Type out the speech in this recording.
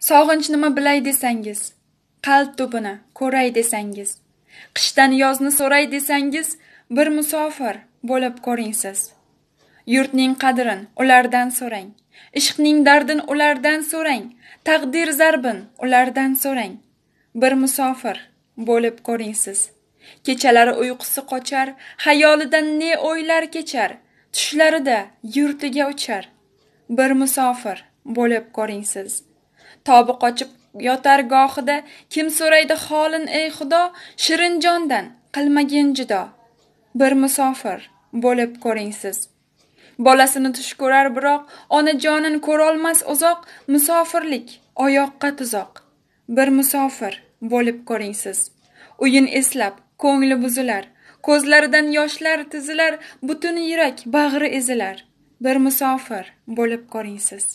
sog'inch nima bilay desangiz qalb tubini ko'ray desangiz qishdan yozni so'ray desangiz bir musofir bo'lib ko'ring siz yurtning qadrin ulardan so'rang ishqning dardin ulardan so'rang taqdir zarbin ulardan so'rang bir musofir bo'lib ko'ring siz kechalari uyqusi qochar xayolidan ne o'ylar kechar tushlarida yurtiga uchar bir musofir bo'lib ko'ring siz tobi qochib yotar gohida kim so'raydi holin ey xudo shirin jondan qilmagin jido bir musofir bo'lib ko'ring siz bolasini tush ko'rar biroq jonin ko'rolmas uzoq musofirlik oyoqqa tuzoq bir musofir bo'lib ko'ring siz eslab ko'ngli buzilar ko'zlaridan yoshlar tizilar butun yurak bag'ri ezilar bir musofir bo'lib ko'ring siz